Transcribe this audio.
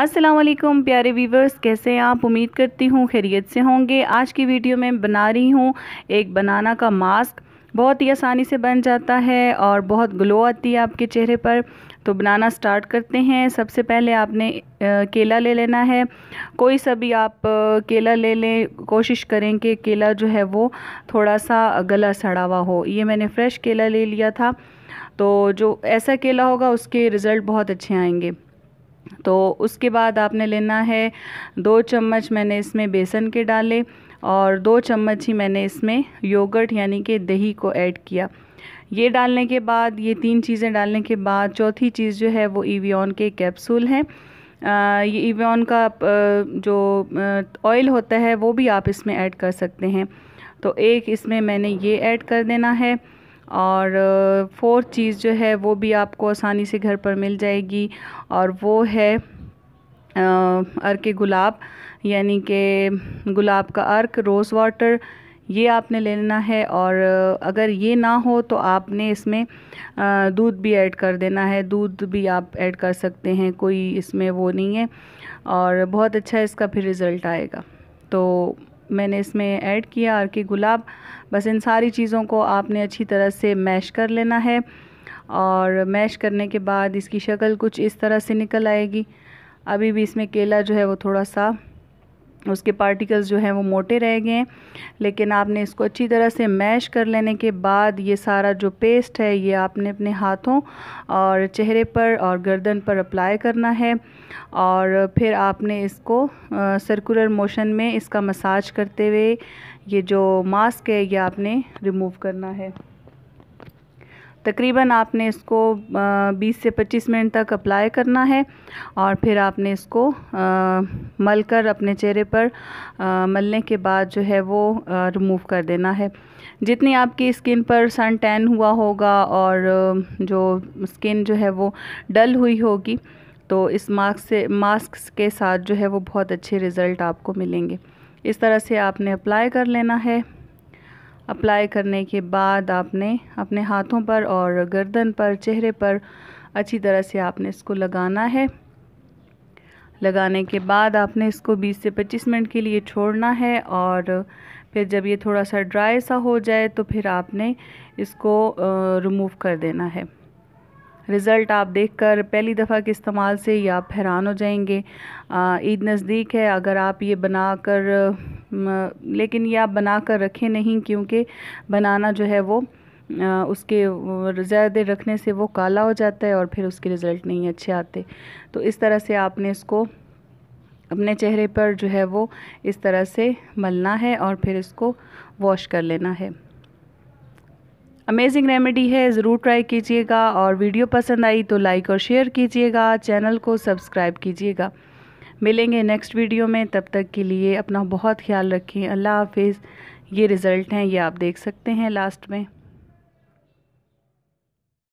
असलम प्यारे वीवर्स कैसे हैं आप उम्मीद करती हूँ खैरियत से होंगे आज की वीडियो में बना रही हूँ एक बनाना का मास्क बहुत ही आसानी से बन जाता है और बहुत ग्लो आती है आपके चेहरे पर तो बनाना स्टार्ट करते हैं सबसे पहले आपने केला ले लेना है कोई सा भी आप केला ले लें कोशिश करें कि केला जो है वो थोड़ा सा गला सड़ा हुआ हो ये मैंने फ्रेश केला ले लिया था तो जो ऐसा केला होगा उसके रिज़ल्ट बहुत अच्छे आएंगे तो उसके बाद आपने लेना है दो चम्मच मैंने इसमें बेसन के डाले और दो चम्मच ही मैंने इसमें योगर्ट यानी कि दही को ऐड किया ये डालने के बाद ये तीन चीज़ें डालने के बाद चौथी चीज़ जो है वो ईवियन के कैप्सूल हैं ये ईवियन का जो ऑयल होता है वो भी आप इसमें ऐड कर सकते हैं तो एक इसमें मैंने ये ऐड कर देना है और फोर्थ चीज़ जो है वो भी आपको आसानी से घर पर मिल जाएगी और वो है अर्क गुलाब यानी कि गुलाब का अर्क रोज़ वाटर ये आपने लेना है और अगर ये ना हो तो आपने इसमें दूध भी ऐड कर देना है दूध भी आप ऐड कर सकते हैं कोई इसमें वो नहीं है और बहुत अच्छा इसका फिर रिज़ल्ट आएगा तो मैंने इसमें ऐड किया और के गुलाब बस इन सारी चीज़ों को आपने अच्छी तरह से मैश कर लेना है और मैश करने के बाद इसकी शक्ल कुछ इस तरह से निकल आएगी अभी भी इसमें केला जो है वो थोड़ा सा उसके पार्टिकल्स जो हैं वो मोटे रह गए हैं लेकिन आपने इसको अच्छी तरह से मैश कर लेने के बाद ये सारा जो पेस्ट है ये आपने अपने हाथों और चेहरे पर और गर्दन पर अप्लाई करना है और फिर आपने इसको सर्कुलर मोशन में इसका मसाज करते हुए ये जो मास्क है ये आपने रिमूव करना है तकरीबन आपने इसको 20 से 25 मिनट तक अप्लाई करना है और फिर आपने इसको मल कर अपने चेहरे पर मलने के बाद जो है वो रिमूव कर देना है जितनी आपकी स्किन पर सन टैन हुआ होगा और जो स्किन जो है वो डल हुई होगी तो इस मास्क से मास्क के साथ जो है वो बहुत अच्छे रिज़ल्ट आपको मिलेंगे इस तरह से आपने अप्लाई कर लेना है अप्लाई करने के बाद आपने अपने हाथों पर और गर्दन पर चेहरे पर अच्छी तरह से आपने इसको लगाना है लगाने के बाद आपने इसको 20 से 25 मिनट के लिए छोड़ना है और फिर जब ये थोड़ा सा ड्राई सा हो जाए तो फिर आपने इसको रिमूव कर देना है रिज़ल्ट आप देखकर पहली दफ़ा के इस्तेमाल से या आप हैरान हो जाएंगे ईद नज़दीक है अगर आप ये बनाकर लेकिन ये आप बना कर रखें नहीं क्योंकि बनाना जो है वो उसके ज़्यादा देर रखने से वो काला हो जाता है और फिर उसके रिज़ल्ट नहीं अच्छे आते तो इस तरह से आपने इसको अपने चेहरे पर जो है वो इस तरह से मलना है और फिर इसको वॉश कर लेना है अमेजिंग रेमेडी है ज़रूर ट्राई कीजिएगा और वीडियो पसंद आई तो लाइक और शेयर कीजिएगा चैनल को सब्सक्राइब कीजिएगा मिलेंगे नेक्स्ट वीडियो में तब तक के लिए अपना बहुत ख्याल रखें अल्लाह हाफिज़ ये रिज़ल्ट हैं ये आप देख सकते हैं लास्ट में